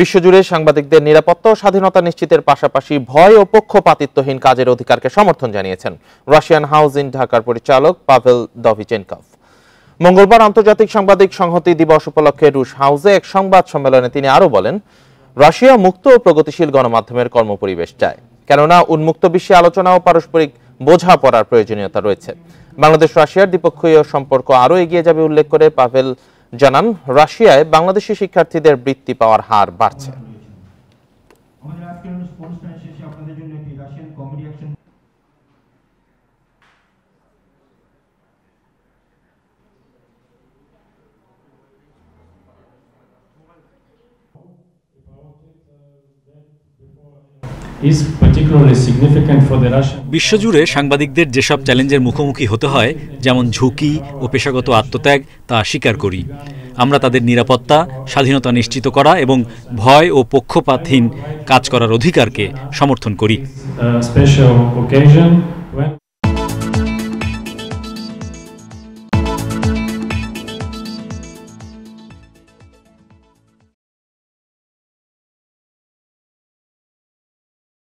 বিশ্বজুড়ে সাংবাদিকদের নিরাপত্তা ও স্বাধীনতা নিশ্চিতের পাশাপাশি ভয় ও পক্ষপাতিত্বহীন কাজের অধিকারকে সমর্থন জানিয়েছেন রাশিয়ান হাউস ইন ঢাকার পরিচালক পাভেল দভিচেনকভ মঙ্গলবার আন্তর্জাতিক সাংবাদিক সংহতি দিবস উপলক্ষে রুশ হাউসে এক সংবাদ সম্মেলনে তিনি আরও বলেন রাশিয়া মুক্ত ও প্রগতিশীল গণমাধ্যমের কর্মপরিবেশ চায় কেননা উন্মুক্ত বিশ্বে আলোচনা ও পারস্পরিক বোঝাপড়ার প্রয়োজনীয়তা রয়েছে বাংলাদেশ রাশিয়ার দ্বিপক্ষীয় সম্পর্ক আরও এগিয়ে যাবে উল্লেখ করে পাভেল জানান রাশিয়ায় বাংলাদেশি শিক্ষার্থীদের বৃত্তি পাওয়ার হার বাড়ছে বিশ্বজুড়ে সাংবাদিকদের যেসব চ্যালেঞ্জের মুখোমুখি হতে হয় যেমন ঝুঁকি ও পেশাগত আত্মত্যাগ তা স্বীকার করি আমরা তাদের নিরাপত্তা স্বাধীনতা নিশ্চিত করা এবং ভয় ও পক্ষপাতহীন কাজ করার অধিকারকে সমর্থন করি